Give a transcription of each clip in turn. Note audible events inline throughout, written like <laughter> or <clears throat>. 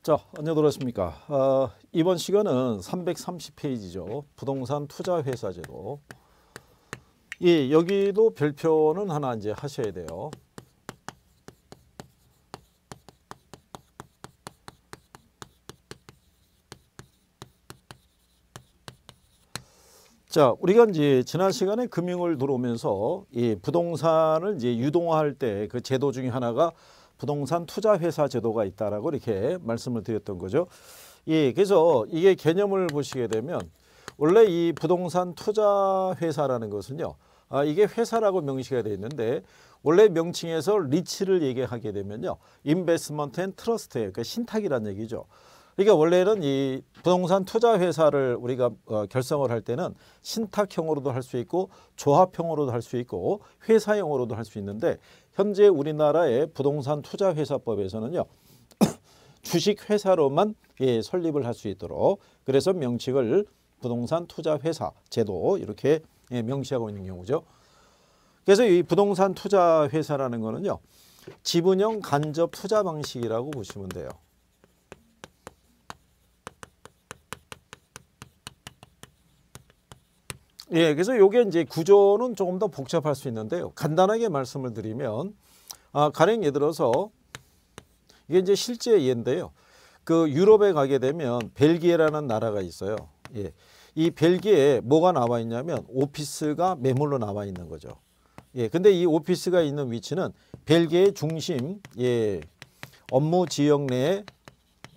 자, 안녕하십니까. 어, 이번 시간은 330페이지죠. 부동산 투자 회사 제도. 예, 여기도 별표는 하나 이제 하셔야 돼요. 자, 우리가 이제 지난 시간에 금융을 들어오면서 이 부동산을 이제 유동화할 때 그 제도 중에 하나가 부동산 투자 회사 제도가 있다라고 이렇게 말씀을 드렸던 거죠. 예, 그래서 이게 개념을 보시게 되면 원래 이 부동산 투자 회사라는 것은요. 아, 이게 회사라고 명시가 되어 있는데 원래 명칭에서 리치를 얘기하게 되면요. 인베스먼트 앤 트러스트 그러니까 신탁이라는 얘기죠. 그러니까 원래는 이 부동산 투자 회사를 우리가 어, 결성을 할 때는 신탁형으로도 할 수 있고 조합형으로도 할 수 있고 회사형으로도 할 수 있는데 현재 우리나라의 부동산 투자 회사법에서는요. <clears throat> 주식 회사로만 예, 설립을 할 수 있도록 그래서 명칭을 부동산 투자 회사 제도 이렇게 예, 명시하고 있는 경우죠. 그래서 이 부동산 투자 회사라는 거는요. 지분형 간접 투자 방식이라고 보시면 돼요. 예, 그래서 이게 이제 구조는 조금 더 복잡할 수 있는데요. 간단하게 말씀을 드리면 아, 가령 예를 들어서 이게 이제 실제 예인데요. 그 유럽에 가게 되면 벨기에라는 나라가 있어요. 예. 이 벨기에 뭐가 나와 있냐면 오피스가 매물로 나와 있는 거죠. 예. 근데 이 오피스가 있는 위치는 벨기에 중심 예. 업무 지역 내에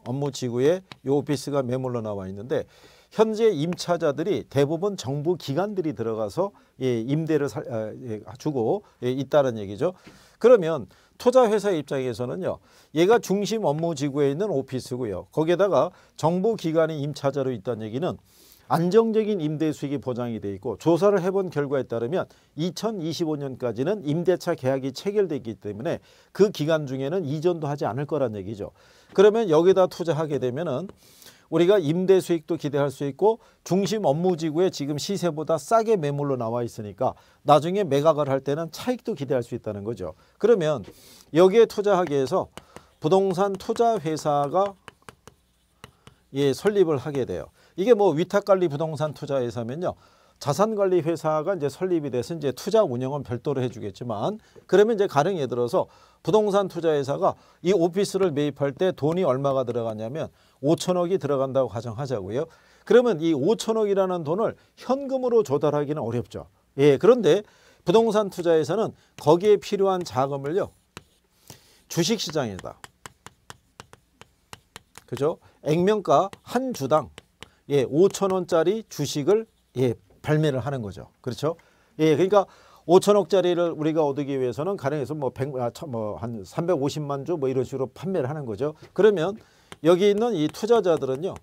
업무 지구에 이 오피스가 매물로 나와 있는데 현재 임차자들이 대부분 정부 기관들이 들어가서 예, 임대를 살, 아, 예, 주고 예, 있다는 얘기죠. 그러면 투자회사 입장에서는요. 얘가 중심 업무 지구에 있는 오피스고요. 거기에다가 정부 기관이 임차자로 있다는 얘기는 안정적인 임대 수익이 보장이 돼 있고 조사를 해본 결과에 따르면 2025년까지는 임대차 계약이 체결됐기 때문에 그 기간 중에는 이전도 하지 않을 거란 얘기죠. 그러면 여기다 투자하게 되면은 우리가 임대 수익도 기대할 수 있고 중심 업무 지구에 지금 시세보다 싸게 매물로 나와 있으니까 나중에 매각을 할 때는 차익도 기대할 수 있다는 거죠. 그러면 여기에 투자하기 위해서 부동산 투자 회사가 예, 설립을 하게 돼요. 이게 뭐 위탁관리 부동산 투자회사면요. 자산관리 회사가 이제 설립이 돼서 이제 투자 운영은 별도로 해주겠지만 그러면 이제 가령 예를 들어서 부동산 투자회사가 이 오피스를 매입할 때 돈이 얼마가 들어갔냐면 5천억이 들어간다고 가정하자고요. 그러면 이 5천억이라는 돈을 현금으로 조달하기는 어렵죠. 예, 그런데 부동산 투자에서는 거기에 필요한 자금을요. 주식시장에다. 그죠? 액면가 한 주당 예, 5천 원짜리 주식을 예, 발매를 하는 거죠. 그렇죠? 예, 그러니까 5천억짜리를 우리가 얻기 위해서는 가령해서 뭐 100, 아, 뭐한 350만 주 뭐 이런 식으로 판매를 하는 거죠. 그러면 여기 있는 이 투자자들은요.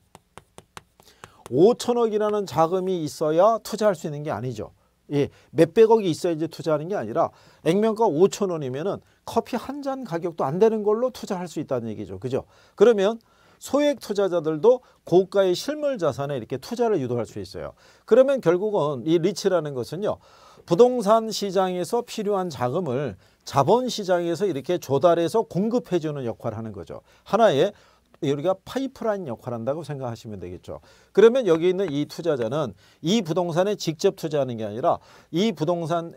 5천억이라는 자금이 있어야 투자할 수 있는 게 아니죠. 예, 몇백억이 있어야지 투자하는 게 아니라 액면가 5천 원이면은 커피 한 잔 가격도 안 되는 걸로 투자할 수 있다는 얘기죠. 그죠? 그러면 소액 투자자들도 고가의 실물 자산에 이렇게 투자를 유도할 수 있어요. 그러면 결국은 이리치라는 것은요. 부동산 시장에서 필요한 자금을 자본 시장에서 이렇게 조달해서 공급해 주는 역할을 하는 거죠. 하나의 여기가 파이프라인 역할을 한다고 생각하시면 되겠죠. 그러면 여기 있는 이 투자자는 이 부동산에 직접 투자하는 게 아니라 이 부동산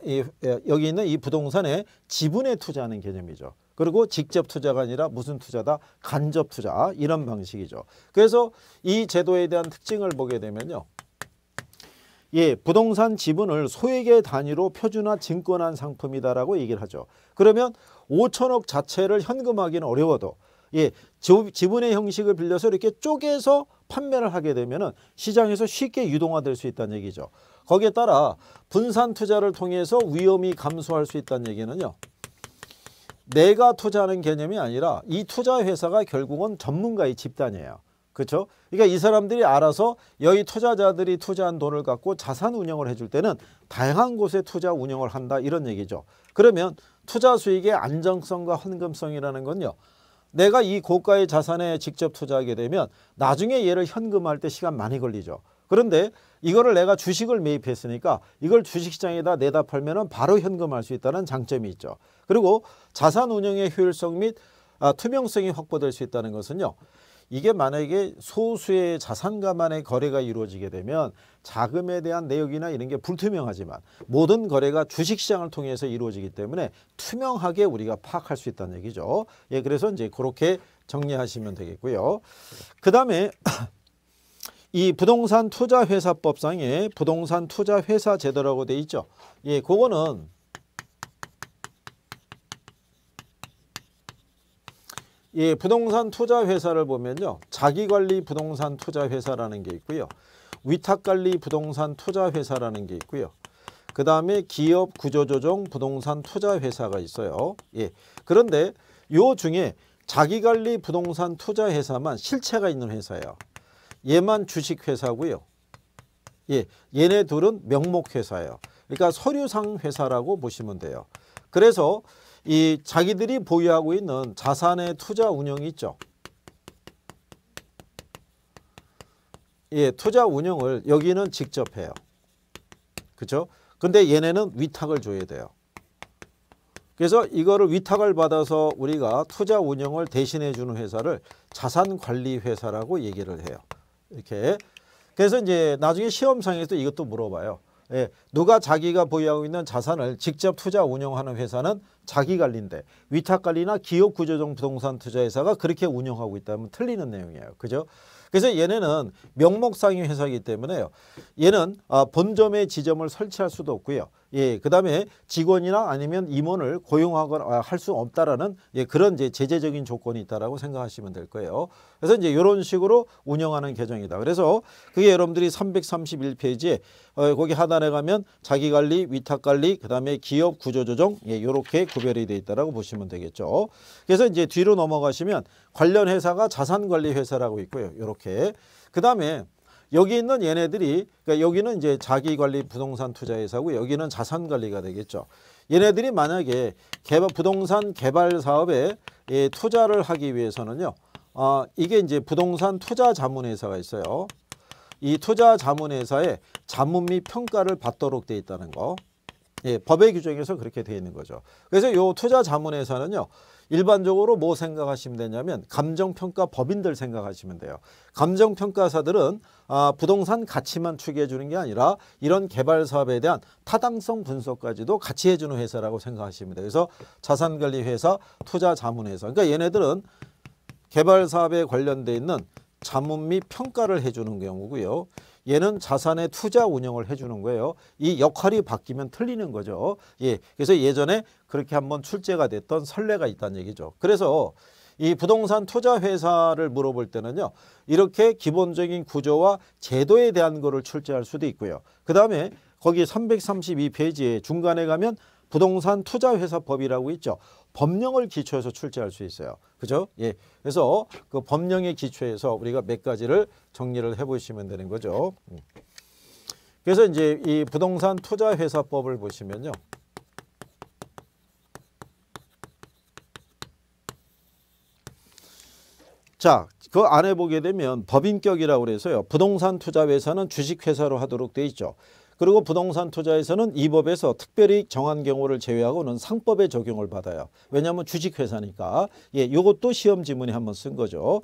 여기 있는 이부동산에 지분에 투자하는 개념이죠. 그리고 직접 투자가 아니라 무슨 투자다? 간접 투자 아, 이런 방식이죠. 그래서 이 제도에 대한 특징을 보게 되면요. 예, 부동산 지분을 소액의 단위로 표준화 증권한 상품이다라고 얘기를 하죠. 그러면 5천억 자체를 현금하기는 어려워도 예, 지분의 형식을 빌려서 이렇게 쪼개서 판매를 하게 되면 시장에서 쉽게 유동화될 수 있다는 얘기죠. 거기에 따라 분산 투자를 통해서 위험이 감소할 수 있다는 얘기는요. 내가 투자하는 개념이 아니라 이 투자 회사가 결국은 전문가의 집단이에요. 그렇죠? 그러니까 이 사람들이 알아서 여기 투자자들이 투자한 돈을 갖고 자산 운영을 해줄 때는 다양한 곳에 투자 운영을 한다 이런 얘기죠. 그러면 투자 수익의 안정성과 헌금성이라는 건요. 내가 이 고가의 자산에 직접 투자하게 되면 나중에 얘를 현금할 때 시간 많이 걸리죠. 그런데 이거를 내가 주식을 매입했으니까 이걸 주식시장에다 내다 팔면 바로 현금할 수 있다는 장점이 있죠. 그리고 자산 운영의 효율성 및 아, 투명성이 확보될 수 있다는 것은요. 이게 만약에 소수의 자산가만의 거래가 이루어지게 되면 자금에 대한 내역이나 이런 게 불투명하지만 모든 거래가 주식시장을 통해서 이루어지기 때문에 투명하게 우리가 파악할 수 있다는 얘기죠. 예, 그래서 이제 그렇게 정리하시면 되겠고요. 그 다음에 <clears throat> 이 부동산 투자회사법상에 부동산 투자회사 제도라고 돼 있죠. 예, 그거는 예, 부동산 투자 회사를 보면요. 자기관리 부동산 투자 회사라는 게 있고요. 위탁관리 부동산 투자 회사라는 게 있고요. 그 다음에 기업 구조조정 부동산 투자 회사가 있어요. 예. 그런데 요 중에 자기관리 부동산 투자 회사만 실체가 있는 회사예요. 얘만 주식회사고요. 예, 얘네 둘은 명목회사예요. 그러니까 서류상 회사라고 보시면 돼요. 그래서 이 자기들이 보유하고 있는 자산의 투자 운영이 있죠. 예, 투자 운영을 여기는 직접 해요. 그렇죠? 근데 얘네는 위탁을 줘야 돼요. 그래서 이거를 위탁을 받아서 우리가 투자 운영을 대신해 주는 회사를 자산관리회사라고 얘기를 해요. 이렇게. 그래서 이제 나중에 시험상에서 이것도 물어봐요. 예, 누가 자기가 보유하고 있는 자산을 직접 투자 운영하는 회사는 자기 관리인데 위탁 관리나 기업 구조정 부동산 투자 회사가 그렇게 운영하고 있다면 틀리는 내용이에요. 그죠? 그래서 얘네는 명목상의 회사이기 때문에요. 얘는 아, 본점의 지점을 설치할 수도 없고요. 예, 그다음에 직원이나 아니면 임원을 고용하거나 아, 할수 없다라는 예, 그런 이제 제재적인 조건이 있다라고 생각하시면 될 거예요. 그래서 이제 이런 식으로 운영하는 계정이다. 그래서 그게 여러분들이 331페이지에 어, 거기 하단에 가면 자기관리, 위탁관리, 그다음에 기업 구조조정 예, 이렇게 구별이 돼 있다라고 보시면 되겠죠. 그래서 이제 뒤로 넘어가시면 관련 회사가 자산관리 회사라고 있고요. 이렇게 그다음에 여기 있는 얘네들이 그러니까 여기는 이제 자기관리 부동산 투자회사고 여기는 자산관리가 되겠죠. 얘네들이 만약에 개발, 부동산 개발 사업에 예, 투자를 하기 위해서는요. 어, 이게 이제 부동산 투자 자문회사가 있어요. 이 투자 자문회사의 자문 및 평가를 받도록 돼 있다는 거. 예, 법의 규정에서 그렇게 돼 있는 거죠. 그래서 이 투자 자문회사는요. 일반적으로 뭐 생각하시면 되냐면 감정평가 법인들 생각하시면 돼요. 감정평가사들은 아, 부동산 가치만 추계해 주는 게 아니라 이런 개발 사업에 대한 타당성 분석까지도 같이 해주는 회사라고 생각하시면 돼요. 그래서 자산관리회사, 투자자문회사. 그러니까 얘네들은 개발 사업에 관련돼 있는 자문 및 평가를 해주는 경우고요. 얘는 자산의 투자 운영을 해주는 거예요. 이 역할이 바뀌면 틀리는 거죠. 예, 그래서 예전에 그렇게 한번 출제가 됐던 선례가 있다는 얘기죠. 그래서 이 부동산 투자 회사를 물어볼 때는요. 이렇게 기본적인 구조와 제도에 대한 거를 출제할 수도 있고요. 그 다음에 거기 332페이지에 중간에 가면 부동산 투자회사법이라고 있죠. 법령을 기초해서 출제할 수 있어요. 그죠? 예. 그래서 그 법령의 기초에서 우리가 몇 가지를 정리를 해 보시면 되는 거죠. 음. 그래서 이제 이 부동산 투자회사법을 보시면요. 자, 그 안에 보게 되면 법인격이라고 그래서요. 부동산 투자회사는 주식회사로 하도록 돼 있죠. 그리고 부동산 투자에서는 이 법에서 특별히 정한 경우를 제외하고는 상법의 적용을 받아요. 왜냐하면 주식회사니까. 예, 이것도 시험 지문에 한번 쓴 거죠.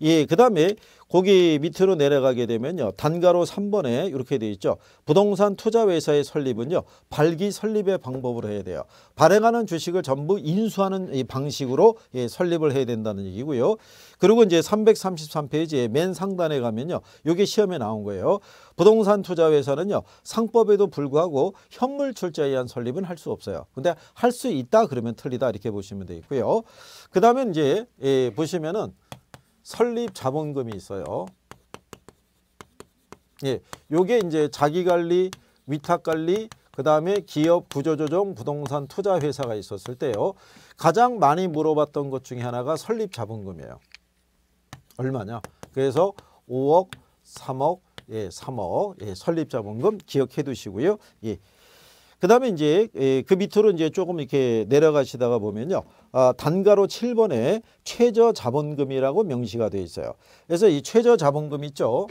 예, 그 다음에 거기 밑으로 내려가게 되면요. 단가로 3번에 이렇게 되어 있죠. 부동산 투자회사의 설립은요. 발기 설립의 방법으로 해야 돼요. 발행하는 주식을 전부 인수하는 이 방식으로 예, 설립을 해야 된다는 얘기고요. 그리고 이제 333페이지에 맨 상단에 가면요. 이게 시험에 나온 거예요. 부동산 투자회사는요. 상법에도 불구하고 현물 출자에 의한 설립은 할 수 없어요. 근데 할 수 있다 그러면 틀리다 이렇게 보시면 되겠고요. 그 다음에 이제 예, 보시면은 설립 자본금이 있어요. 예, 요게 이제 자기관리, 위탁관리, 그 다음에 기업 구조조정 부동산 투자 회사가 있었을 때요. 가장 많이 물어봤던 것 중에 하나가 설립 자본금이에요. 얼마냐? 그래서 5억, 3억, 예, 3억, 예, 설립 자본금 기억해 두시고요. 예, 그다음에 이제 예, 그 밑으로 이제 조금 이렇게 내려가시다가 보면요. 아, 단가로 7번에 최저 자본금이라고 명시가 되어 있어요. 그래서 이 최저 자본금 있죠.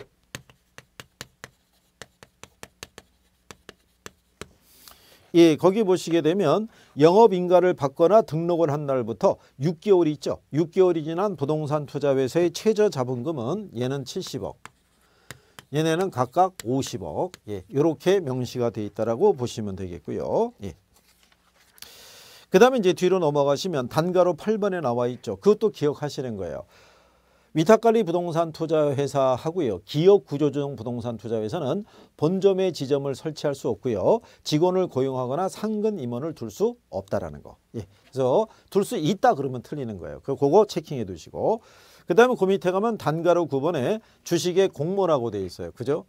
예, 거기 보시게 되면 영업인가를 받거나 등록을 한 날부터 6개월이 있죠. 6개월이 지난 부동산 투자회사의 최저 자본금은 얘는 70억. 얘네는 각각 50억 이렇게 예, 명시가 돼 있다라고 보시면 되겠고요. 예. 그 다음에 이제 뒤로 넘어가시면 단가로 8번에 나와 있죠. 그것도 기억하시는 거예요. 위탁관리 부동산 투자회사 하고요. 기업 구조조정 부동산 투자회사는 본점의 지점을 설치할 수 없고요. 직원을 고용하거나 상근 임원을 둘 수 없다라는 거. 예. 그래서 둘 수 있다 그러면 틀리는 거예요. 그거 체킹해 두시고. 그 다음에 그 밑에 가면 단가로 9번에 주식의 공모라고 돼 있어요. 그죠?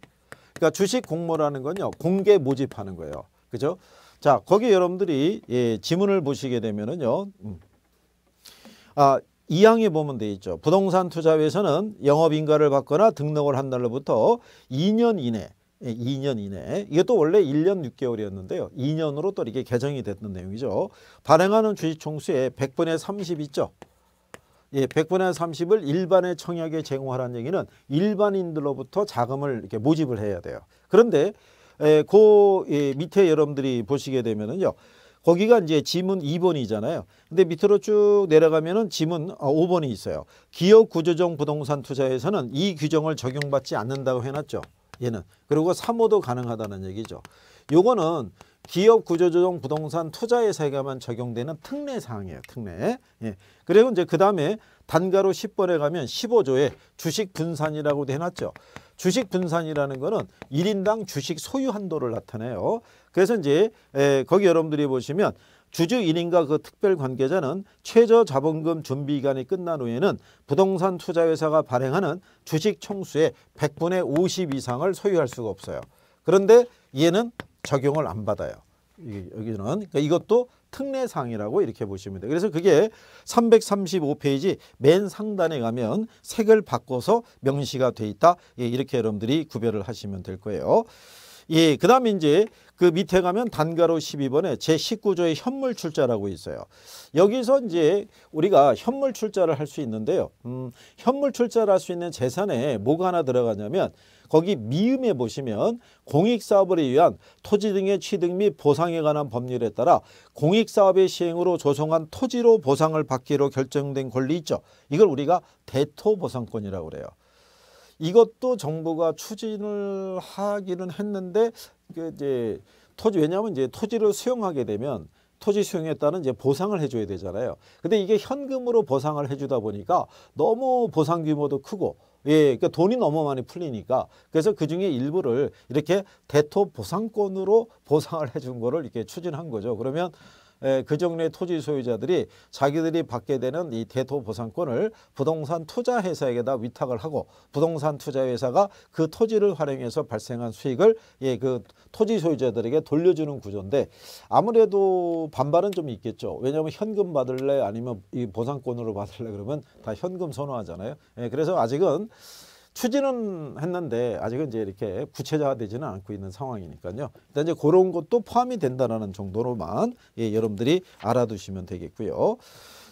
그러니까 주식 공모라는 건요. 공개 모집하는 거예요. 그죠? 자, 거기 여러분들이 예, 지문을 보시게 되면은요. 음. 아, 이항에 보면 돼 있죠. 부동산 투자회에서는 영업인가를 받거나 등록을 한 날로부터 2년 이내 2년 예, 이내 이것도 원래 1년 6개월이었는데요. 2년으로 또 이렇게 개정이 됐던 내용이죠. 발행하는 주식 총수의 100분의 30 있죠. 예, 100분의 30을 일반의 청약에 제공하라는 얘기는 일반인들로부터 자금을 이렇게 모집을 해야 돼요. 그런데 에, 예, 그 예, 밑에 여러분들이 보시게 되면은요. 거기가 이제 지문 2번이잖아요. 근데 밑으로 쭉 내려가면은 지문 5번이 어, 있어요. 기업 구조정 부동산 투자에서는 이 규정을 적용받지 않는다고 해놨죠. 얘는. 그리고 3호도 가능하다는 얘기죠. 요거는 기업 구조조정 부동산 투자의 세계만 적용되는 특례 사항이에요. 특례. 예. 그리고 이제 그 다음에 단가로 10번에 가면 15조에 주식 분산이라고도 해놨죠. 주식 분산이라는 거는 1인당 주식 소유 한도를 나타내요. 그래서 이제 에, 예, 거기 여러분들이 보시면 주주 1인과 그 특별 관계자는 최저 자본금 준비 기간이 끝난 후에는 부동산 투자회사가 발행하는 주식 총수의 100분의 50 이상을 소유할 수가 없어요. 그런데 얘는 적용을 안 받아요. 여기는 그러니까 이것도 특례사항이라고 이렇게 보시면 돼요. 그래서 그게 335페이지 맨 상단에 가면 색을 바꿔서 명시가 돼 있다. 예, 이렇게 여러분들이 구별을 하시면 될 거예요. 예, 그 다음에 이제 그 밑에 가면 단가로 12번에 제19조의 현물 출자라고 있어요. 여기서 이제 우리가 현물 출자를 할 수 있는데요. 음, 현물 출자를 할 수 있는 재산에 뭐가 하나 들어가냐면 거기 미음에 보시면 공익사업을 위한 토지 등의 취득 및 보상에 관한 법률에 따라 공익사업의 시행으로 조성한 토지로 보상을 받기로 결정된 권리 있죠. 이걸 우리가 대토보상권이라고 그래요. 이것도 정부가 추진을 하기는 했는데 그 이제 토지 왜냐하면 이제 토지를 수용하게 되면 토지 수용에 따른 이제 보상을 해줘야 되잖아요. 근데 이게 현금으로 보상을 해주다 보니까 너무 보상 규모도 크고 예, 그러니까 돈이 너무 많이 풀리니까 그래서 그 중에 일부를 이렇게 대토 보상권으로 보상을 해준 거를 이렇게 추진한 거죠. 그러면 예, 그 종류의 토지 소유자들이 자기들이 받게 되는 이 대토 보상권을 부동산 투자 회사에게다 위탁을 하고 부동산 투자 회사가 그 토지를 활용해서 발생한 수익을 예, 그 토지 소유자들에게 돌려주는 구조인데 아무래도 반발은 좀 있겠죠. 왜냐하면 현금 받을래 아니면 이 보상권으로 받을래 그러면 다 현금 선호하잖아요. 예, 그래서 아직은 추진은 했는데 아직은 이제 이렇게 구체화되지는 않고 있는 상황이니까요. 일단 이제 그런 것도 포함이 된다라는 정도로만 예, 여러분들이 알아두시면 되겠고요.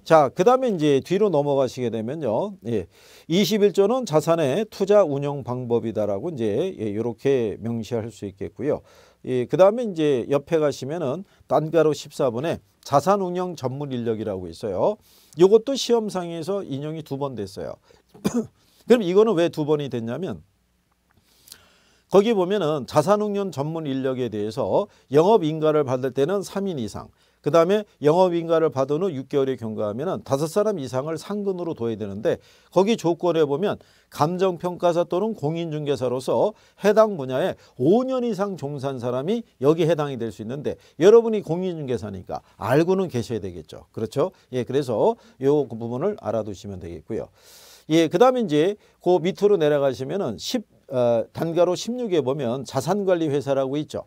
자, 그 다음에 이제 뒤로 넘어가시게 되면요. 예, 21조는 자산의 투자 운영 방법이다라고 이제 예, 이렇게 명시할 수 있겠고요. 예, 그 다음에 이제 옆에 가시면은 단가로 14분에 자산 운영 전문 인력이라고 있어요. 이것도 시험상에서 인용이 두 번 됐어요. 그럼 이거는 왜 두 번이 됐냐면 거기 보면은 자산운용 전문 인력에 대해서 영업인가를 받을 때는 3인 이상 그 다음에 영업인가를 받은 후6개월에 경과하면 은 5사람 이상을 상근으로 둬야 되는데 거기 조건에 보면 감정평가사 또는 공인중개사로서 해당 분야에 5년 이상 종사한 사람이 여기 해당이 될 수 있는데 여러분이 공인중개사니까 알고는 계셔야 되겠죠. 그렇죠? 예, 그래서 요 부분을 알아두시면 되겠고요. 예, 그 다음에 이제 그 밑으로 내려가시면은 10, 어, 단가로 16에 보면 자산관리회사라고 있죠.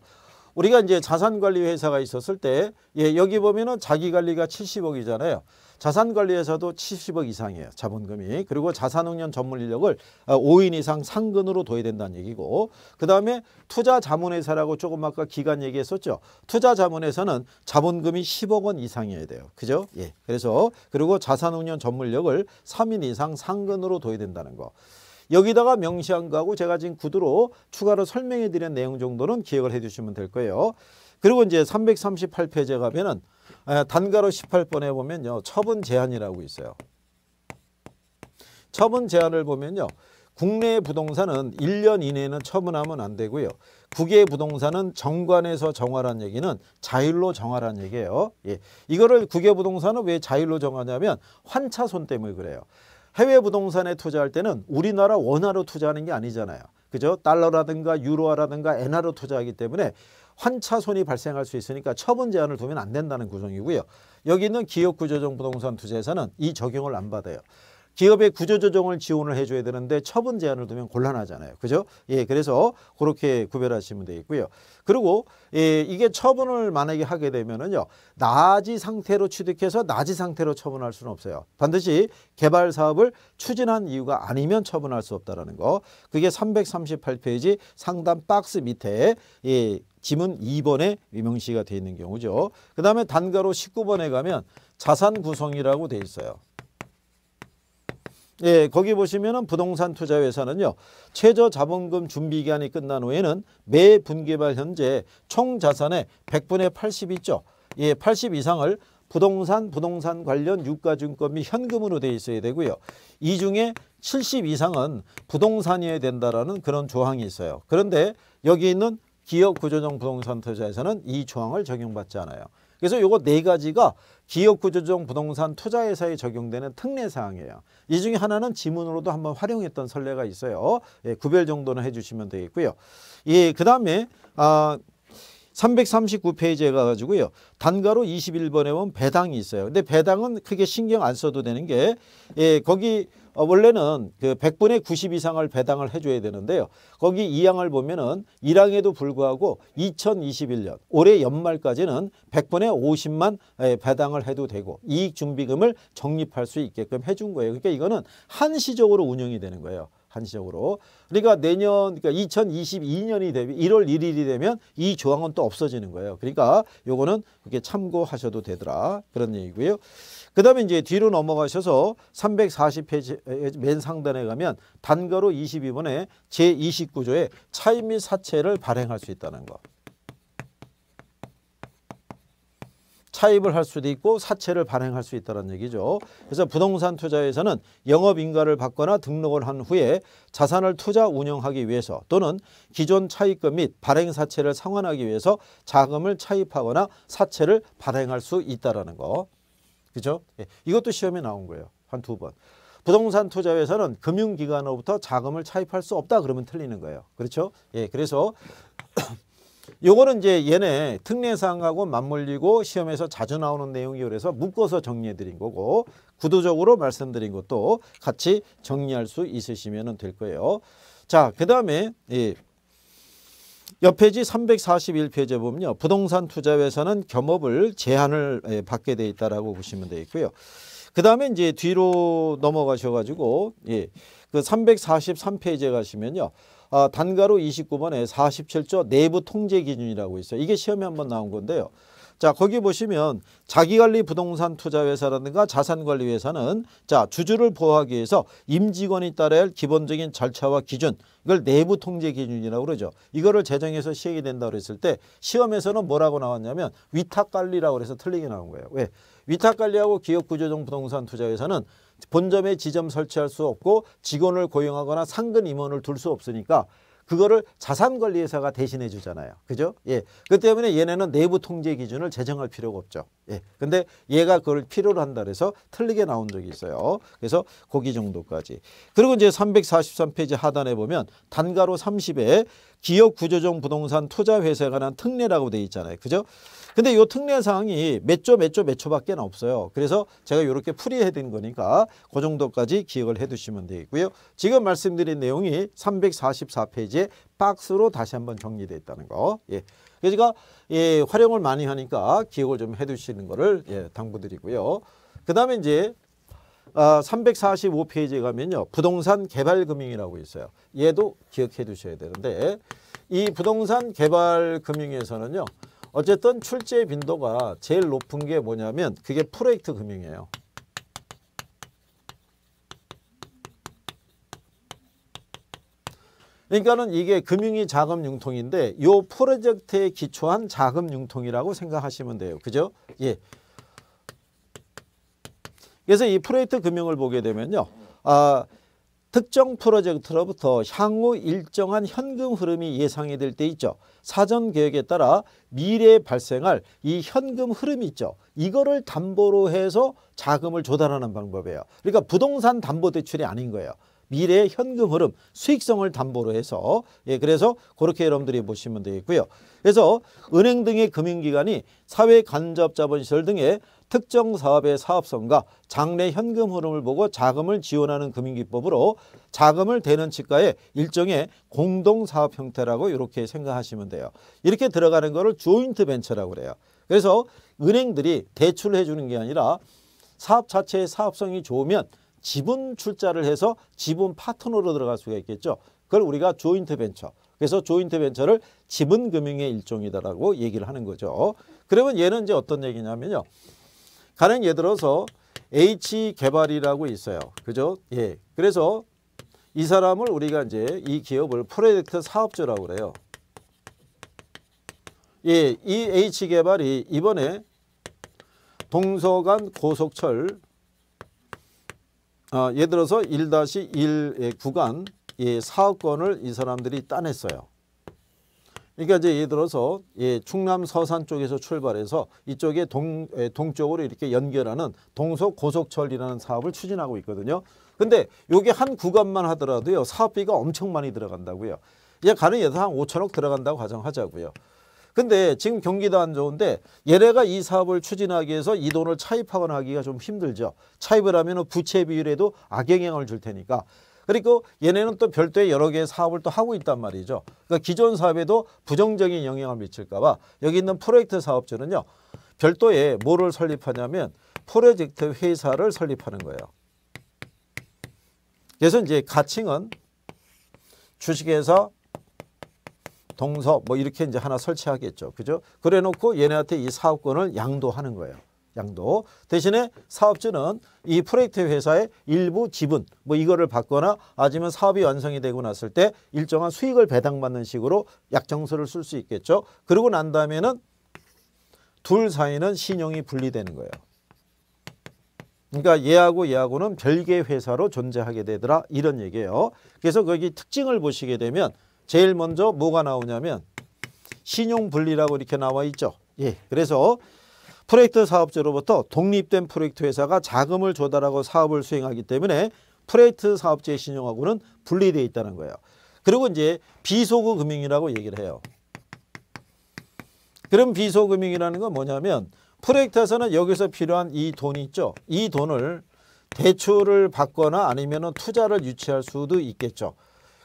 우리가 이제 자산관리 회사가 있었을 때 예, 여기 보면은 자기관리가 70억이잖아요. 자산관리회사도 70억 이상이에요. 자본금이. 그리고 자산운용 전문 인력을 5인 아, 이상 상근으로 둬야 된다는 얘기고 그다음에 투자자문회사라고 조금 아까 기간 얘기했었죠. 투자자문회사는 자본금이 10억 원 이상이어야 돼요. 그죠? 예. 그래서 그리고 자산운용 전문 인력을 3인 이상 상근으로 둬야 된다는 거. 여기다가 명시한 거하고 제가 지금 구두로 추가로 설명해 드린 내용 정도는 기억을 해 주시면 될 거예요. 그리고 이제 338페이지에 가면은 아, 단가로 18번에 보면요. 처분 제한이라고 있어요. 처분 제한을 보면요. 국내 부동산은 1년 이내에는 처분하면 안 되고요. 국외 부동산은 정관에서 정하란 얘기는 자율로 정하란 얘기예요. 예. 이거를 국외 부동산은 왜 자율로 정하냐면 환차손 때문에 그래요. 해외 부동산에 투자할 때는 우리나라 원화로 투자하는 게 아니잖아요. 그죠? 달러라든가 유로화라든가 엔화로 투자하기 때문에 환차손이 발생할 수 있으니까 처분 제한을 두면 안 된다는 구성이고요 여기 있는 기업구조정 부동산 투자에서는 이 적용을 안 받아요. 기업의 구조조정을 지원을 해줘야 되는데 처분 제한을 두면 곤란하잖아요. 그죠? 예, 그래서 그렇게 구별하시면 되겠고요. 그리고 예, 이게 처분을 만약에 하게 되면은요, 나지 상태로 취득해서 나지 상태로 처분할 수는 없어요. 반드시 개발 사업을 추진한 이유가 아니면 처분할 수 없다라는 거. 그게 338페이지 상단 박스 밑에 예, 지문 2번에 명시가 되어 있는 경우죠. 그 다음에 단가로 19번에 가면 자산 구성이라고 되어 있어요. 예, 거기 보시면은 부동산 투자 회사는요. 최저 자본금 준비 기간이 끝난 후에는 매 분기발 현재 총 자산의 100분의 80 있죠. 예, 80 이상을 부동산, 부동산 관련 유가증권및 현금으로 되어 있어야 되고요. 이 중에 70 이상은 부동산이어야 된다라는 그런 조항이 있어요. 그런데 여기 있는 기업 구조정 부동산 투자에서는 이 조항을 적용받지 않아요. 그래서 요거 네 가지가 기업구조조정 부동산 투자회사에 적용되는 특례사항이에요. 이 중에 하나는 지문으로도 한번 활용했던 선례가 있어요. 예, 구별 정도는 해주시면 되겠고요. 예, 그 다음에 아, 339페이지에 가가지고요. 단가로 21번에 보면 배당이 있어요. 근데 배당은 크게 신경 안 써도 되는 게 예, 거기 어, 원래는 그 100분의 90 이상을 배당을 해줘야 되는데요. 거기 2항을 보면은 1항에도 불구하고 2021년 올해 연말까지는 100분의 50만 예, 배당을 해도 되고 이익준비금을 적립할 수 있게끔 해준 거예요. 그러니까 이거는 한시적으로 운영이 되는 거예요. 한시적으로. 그러니까 내년 그러니까 2022년이 되면 1월 1일이 되면 이 조항은 또 없어지는 거예요. 그러니까 요거는 그렇게 참고하셔도 되더라. 그런 얘기고요. 그 다음에 이제 뒤로 넘어가셔서 340페이지 맨 상단에 가면 단가로 22번에 제29조에 차입 및 사채를 발행할 수 있다는 거. 차입을 할 수도 있고 사채를 발행할 수 있다는 얘기죠. 그래서 부동산 투자에서는 영업인가를 받거나 등록을 한 후에 자산을 투자 운영하기 위해서 또는 기존 차입금 및 발행사채를 상환하기 위해서 자금을 차입하거나 사채를 발행할 수 있다는 거. 그죠? 예. 이것도 시험에 나온 거예요. 한 두 번. 부동산 투자에서는 금융기관으로부터 자금을 차입할 수 없다 그러면 틀리는 거예요. 그렇죠? 예, 그래서 <coughs> 요거는 이제 얘네 특례사항하고 맞물리고 시험에서 자주 나오는 내용이 그래서 묶어서 정리해 드린 거고 구도적으로 말씀드린 것도 같이 정리할 수 있으시면 될 거예요. 자, 그 다음에 예, 옆페이지 341페이지에 보면요. 부동산 투자회사는 겸업을 제한을 예, 받게 돼 있다라고 보시면 되겠고요. 그 다음에 이제 뒤로 넘어가셔가지고 예, 그 343페이지에 가시면요. 아, 단가로 29번에 47조 내부 통제 기준이라고 있어요. 이게 시험에 한번 나온 건데요. 자 거기 보시면 자기관리 부동산 투자회사라든가 자산관리회사는 자 주주를 보호하기 위해서 임직원이 따라야 할 기본적인 절차와 기준 이걸 내부 통제 기준이라고 그러죠. 이거를 제정해서 시행이 된다고 그랬을 때 시험에서는 뭐라고 나왔냐면 위탁관리라고 해서 틀리게 나온 거예요. 왜? 위탁관리하고 기업구조정 부동산 투자회사는 본점에 지점 설치할 수 없고 직원을 고용하거나 상근 임원을 둘 수 없으니까 그거를 자산관리회사가 대신해 주잖아요. 그죠? 예. 그 때문에 얘네는 내부 통제 기준을 제정할 필요가 없죠. 예. 근데 얘가 그걸 필요로 한다 그래서 틀리게 나온 적이 있어요. 그래서 거기 정도까지. 그리고 이제 343페이지 하단에 보면 단가로 30에 기업 구조정 부동산 투자 회사에 관한 특례라고 돼 있잖아요. 그죠? 근데 요 특례 사항이 몇조몇조몇 조밖에 없어요. 그래서 제가 이렇게 풀이해 드린 거니까 그 정도까지 기억을 해 두시면 되겠고요. 지금 말씀드린 내용이 344페이지에 박스로 다시 한번 정리되어 있다는 거. 예. 그러니까 예, 활용을 많이 하니까 기억을 좀 해 두시는 거를 예, 당부드리고요. 그다음에 이제 345페이지에 어, 가면요. 부동산 개발금융이라고 있어요. 얘도 기억해 두셔야 되는데 이 부동산 개발금융에서는요. 어쨌든 출제 빈도가 제일 높은 게 뭐냐면 그게 프로젝트 금융이에요. 그러니까는 이게 금융이 자금 융통인데 요 프로젝트에 기초한 자금 융통이라고 생각하시면 돼요. 그죠? 예. 그래서 이 프로젝트 금융을 보게 되면요. 아, 특정 프로젝트로부터 향후 일정한 현금 흐름이 예상이 될 때 있죠. 사전 계획에 따라 미래에 발생할 이 현금 흐름이 있죠. 이거를 담보로 해서 자금을 조달하는 방법이에요. 그러니까 부동산 담보 대출이 아닌 거예요. 미래의 현금 흐름, 수익성을 담보로 해서 예 그래서 그렇게 여러분들이 보시면 되겠고요. 그래서 은행 등의 금융기관이 사회 간접 자본 시설 등의 특정 사업의 사업성과 장래 현금 흐름을 보고 자금을 지원하는 금융기법으로 자금을 대는 치과의 일종의 공동사업 형태라고 이렇게 생각하시면 돼요. 이렇게 들어가는 거를 조인트 벤처라고 그래요. 그래서 은행들이 대출을 해주는 게 아니라 사업 자체의 사업성이 좋으면 지분 출자를 해서 지분 파트너로 들어갈 수가 있겠죠. 그걸 우리가 조인트 벤처. 그래서 조인트 벤처를 지분 금융의 일종이다라고 얘기를 하는 거죠. 그러면 얘는 이제 어떤 얘기냐면요. 가령 예를 들어서 H 개발이라고 있어요. 그죠? 예. 그래서 이 사람을 우리가 이제 이 기업을 프로젝트 사업주라고 그래요. 예, 이 H 개발이 이번에 동서간 고속철 아, 예를 들어서 1-1 구간 예, 사업권을 이 사람들이 따냈어요. 그러니까 이제 예를 들어서 예, 충남 서산 쪽에서 출발해서 이쪽에 동, 예, 동쪽으로 이렇게 연결하는 동서 고속철이라는 사업을 추진하고 있거든요. 근데 요게 한 구간만 하더라도요. 사업비가 엄청 많이 들어간다고요. 예, 가는 예산 한 5천억 들어간다고 가정하자고요. 근데 지금 경기도 안 좋은데 얘네가 이 사업을 추진하기 위해서 이 돈을 차입하거나 하기가 좀 힘들죠. 차입을 하면 부채 비율에도 악영향을 줄 테니까 그리고 얘네는 또 별도의 여러 개의 사업을 또 하고 있단 말이죠. 그러니까 기존 사업에도 부정적인 영향을 미칠까 봐 여기 있는 프로젝트 사업주는요. 별도의 뭐를 설립하냐면 프로젝트 회사를 설립하는 거예요. 그래서 이제 가칭은 주식회사 동서 뭐 이렇게 이제 하나 설치하겠죠. 그죠? 그래 놓고 얘네한테 이 사업권을 양도하는 거예요. 양도. 대신에 사업주는 이 프로젝트 회사의 일부 지분 뭐 이거를 받거나 아니면 사업이 완성이 되고 났을 때 일정한 수익을 배당받는 식으로 약정서를 쓸 수 있겠죠. 그러고 난 다음에는 둘 사이는 신용이 분리되는 거예요. 그러니까 얘하고 얘하고는 별개 회사로 존재하게 되더라 이런 얘기예요. 그래서 거기 특징을 보시게 되면 제일 먼저 뭐가 나오냐면 신용분리라고 이렇게 나와 있죠. 예, 그래서 프로젝트 사업자로부터 독립된 프로젝트 회사가 자금을 조달하고 사업을 수행하기 때문에 프로젝트 사업자의 신용하고는 분리되어 있다는 거예요. 그리고 이제 비소구 금융이라고 얘기를 해요. 그럼 비소 금융이라는 건 뭐냐면 프로젝트에서는 여기서 필요한 이 돈이 있죠. 이 돈을 대출을 받거나 아니면 투자를 유치할 수도 있겠죠.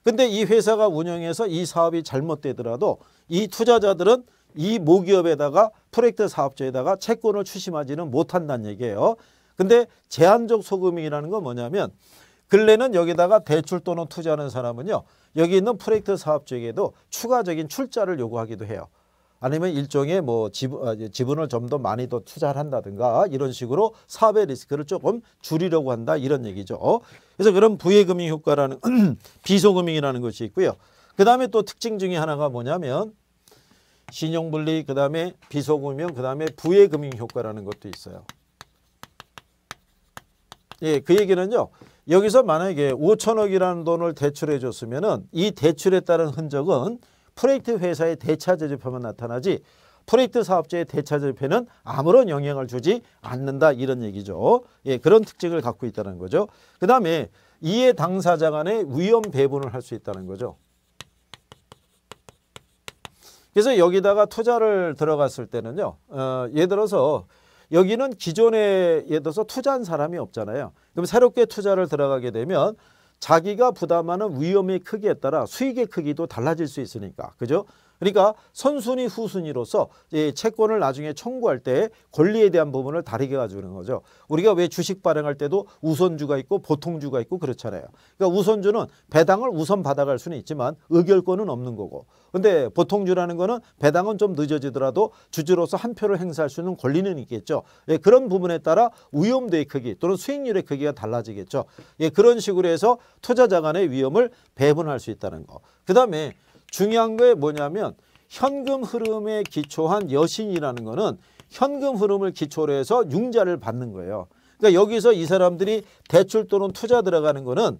근데 이 회사가 운영해서 이 사업이 잘못되더라도 이 투자자들은 이 모기업에다가 프로젝트 사업자에다가 채권을 추심하지는 못한다는 얘기예요. 근데 제한적 소금이라는 건 뭐냐면 근래는 여기다가 대출 또는 투자하는 사람은요. 여기 있는 프로젝트 사업자에게도 추가적인 출자를 요구하기도 해요. 아니면 일종의 뭐 지분, 아, 을좀 더 많이 더 투자를 한다든가 이런 식으로 사업의 리스크를 조금 줄이려고 한다 이런 얘기죠. 그래서 그런 부의금융 효과라는 <clears throat> 비소금융이라는 것이 있고요. 그 다음에 또 특징 중에 하나가 뭐냐면 신용분리 그다음에 비소금융 그다음에 부의 금융 효과라는 것도 있어요. 예, 그 얘기는요. 여기서 만약에 5천억이라는 돈을 대출해 줬으면은 이 대출에 따른 흔적은 프로젝트 회사의 대차 제조표만 나타나지 프로젝트 사업자의 대차 제조표는 아무런 영향을 주지 않는다 이런 얘기죠. 예, 그런 특징을 갖고 있다는 거죠. 그다음에 이해 당사자 간의 위험 배분을 할 수 있다는 거죠. 그래서 여기다가 투자를 들어갔을 때는요. 어, 예를 들어서 여기는 기존에 예를 들어서 투자한 사람이 없잖아요. 그럼 새롭게 투자를 들어가게 되면 자기가 부담하는 위험의 크기에 따라 수익의 크기도 달라질 수 있으니까. 그죠? 그러니까 선순위 후순위로서 채권을 나중에 청구할 때 권리에 대한 부분을 다르게 가지고는 거죠. 우리가 왜 주식 발행할 때도 우선주가 있고 보통주가 있고 그렇잖아요. 그러니까 우선주는 배당을 우선 받아갈 수는 있지만 의결권은 없는 거고 근데 보통주라는 거는 배당은 좀 늦어지더라도 주주로서 한 표를 행사할 수 있는 권리는 있겠죠. 예, 그런 부분에 따라 위험도의 크기 또는 수익률의 크기가 달라지겠죠. 예, 그런 식으로 해서 투자자 간의 위험을 배분할 수 있다는 거. 그 다음에 중요한 게 뭐냐면 현금 흐름에 기초한 여신이라는 거는 현금 흐름을 기초로 해서 융자를 받는 거예요. 그러니까 여기서 이 사람들이 대출 또는 투자 들어가는 거는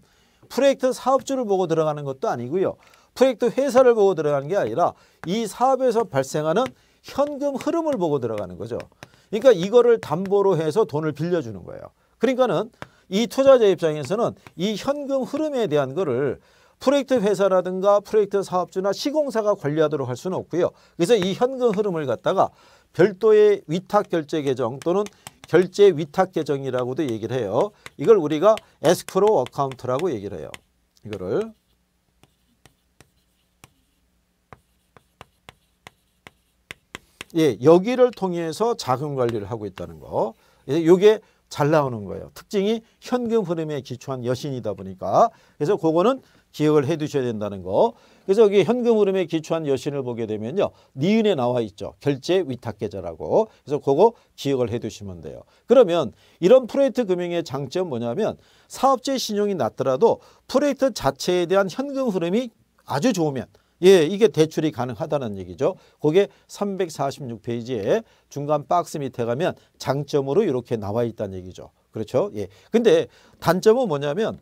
프로젝트 사업주를 보고 들어가는 것도 아니고요. 프로젝트 회사를 보고 들어가는 게 아니라 이 사업에서 발생하는 현금 흐름을 보고 들어가는 거죠. 그러니까 이거를 담보로 해서 돈을 빌려주는 거예요. 그러니까는 이 투자자 입장에서는 이 현금 흐름에 대한 거를 프로젝트 회사라든가 프로젝트 사업주나 시공사가 관리하도록 할 수는 없고요. 그래서 이 현금 흐름을 갖다가 별도의 위탁 결제 계정 또는 결제 위탁 계정이라고도 얘기를 해요. 이걸 우리가 에스크로 어카운트라고 얘기를 해요. 이거를 예, 여기를 통해서 자금 관리를 하고 있다는 거. 이게 예, 잘 나오는 거예요. 특징이 현금 흐름에 기초한 여신이다 보니까. 그래서 그거는 기억을 해 두셔야 된다는 거. 그래서 여기 현금 흐름에 기초한 여신을 보게 되면요. 니은에 나와 있죠. 결제 위탁계좌라고. 그래서 그거 기억을 해 두시면 돼요. 그러면 이런 프로젝트 금융의 장점 뭐냐면 사업체 신용이 낮더라도 프로젝트 자체에 대한 현금 흐름이 아주 좋으면 예, 이게 대출이 가능하다는 얘기죠. 그게 346페이지에 중간 박스 밑에 가면 장점으로 이렇게 나와 있다는 얘기죠. 그렇죠? 예. 근데 단점은 뭐냐면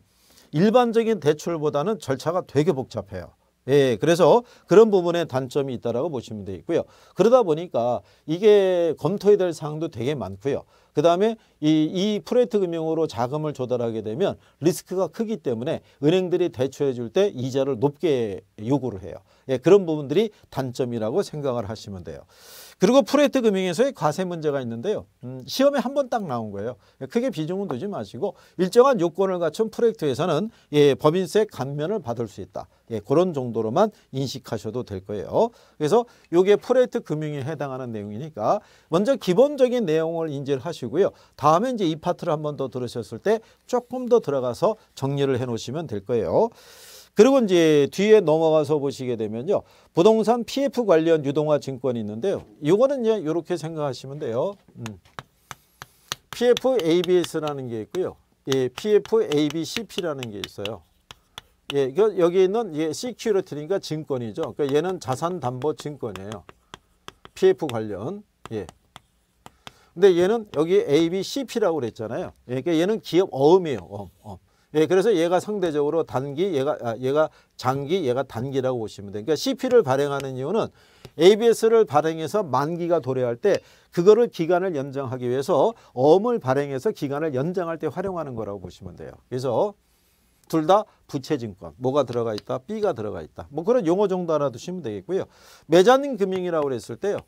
일반적인 대출보다는 절차가 되게 복잡해요. 예, 그래서 그런 부분에 단점이 있다라고 보시면 되겠고요. 그러다 보니까 이게 검토해야 될 사항도 되게 많고요. 그 다음에 이, 이 프레트 금융으로 자금을 조달하게 되면 리스크가 크기 때문에 은행들이 대출해 줄 때 이자를 높게 요구를 해요. 예, 그런 부분들이 단점이라고 생각을 하시면 돼요. 그리고 프레트 금융에서의 과세 문제가 있는데요. 음, 시험에 한 번 딱 나온 거예요. 크게 비중은 두지 마시고 일정한 요건을 갖춘 프로젝트에서는 예, 법인세 감면을 받을 수 있다. 예, 그런 정도로만 인식하셔도 될 거예요. 그래서 이게 프로젝트 금융에 해당하는 내용이니까 먼저 기본적인 내용을 인지를 하시고요. 다음에 이제 이 파트를 한 번 더 들으셨을 때 조금 더 들어가서 정리를 해 놓으시면 될 거예요. 그리고 이제 뒤에 넘어가서 보시게 되면요. 부동산 PF 관련 유동화 증권이 있는데요. 이거는 이제 이렇게 생각하시면 돼요. 음. PF ABS라는 게 있고요. 예, PF ABCP라는 게 있어요. 예, 그 여기 있는 예, 시큐리티니까 증권이죠. 그러니까 얘는 자산담보증권이에요. PF 관련. 예. 근데 얘는 여기 ABCP라고 그랬잖아요. 예, 그러니까 얘는 기업 어음이에요. 어음, 어음. 예, 그래서 얘가 상대적으로 단기, 얘가 아, 얘가 장기, 얘가 단기라고 보시면 돼요. 그러니까 CP를 발행하는 이유는 ABS를 발행해서 만기가 도래할 때 그거를 기간을 연장하기 위해서 엄을 발행해서 기간을 연장할 때 활용하는 거라고 보시면 돼요. 그래서 둘 다 부채증권 뭐가 들어가 있다 B가 들어가 있다 뭐 그런 용어 정도 알아 두시면 되겠고요 매자닌 금융이라고 그랬을 때요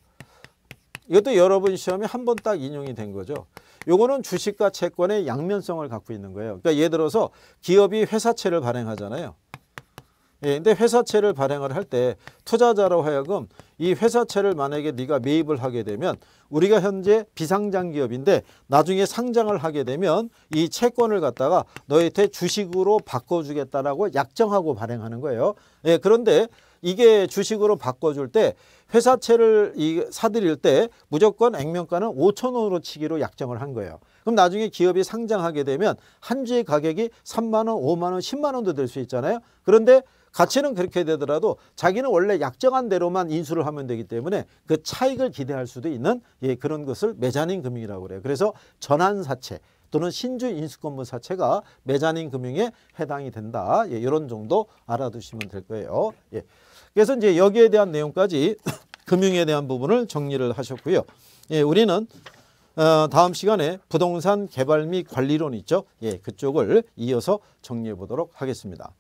이것도 여러분 시험에 한 번 딱 인용이 된 거죠 요거는 주식과 채권의 양면성을 갖고 있는 거예요. 그러니까 예를 들어서 기업이 회사채를 발행하잖아요. 예, 근데 회사채를 발행을 할 때 투자자로 하여금 이 회사채를 만약에 네가 매입을 하게 되면 우리가 현재 비상장 기업인데 나중에 상장을 하게 되면 이 채권을 갖다가 너한테 주식으로 바꿔주겠다라고 약정하고 발행하는 거예요. 예, 그런데 이게 주식으로 바꿔줄 때 회사채를 이사드릴때 무조건 액면가는 5천 원으로 치기로 약정을 한 거예요. 그럼 나중에 기업이 상장하게 되면 한 주의 가격이 3만 원, 5만 원, 10만 원도 될 수 있잖아요. 그런데 가치는 그렇게 되더라도 자기는 원래 약정한 대로만 인수를 하면 되기 때문에 그 차익을 기대할 수도 있는 예, 그런 것을 매자닝 금융이라고 그래요. 그래서 전환사채 또는 신주 인수권분 사채가 매자닝 금융에 해당이 된다. 예, 이런 정도 알아두시면 될 거예요. 예. 그래서 이제 여기에 대한 내용까지 <coughs> 금융에 대한 부분을 정리를 하셨고요. 예, 우리는 어, 다음 시간에 부동산 개발 및 관리론 있죠. 예, 그쪽을 이어서 정리해 보도록 하겠습니다.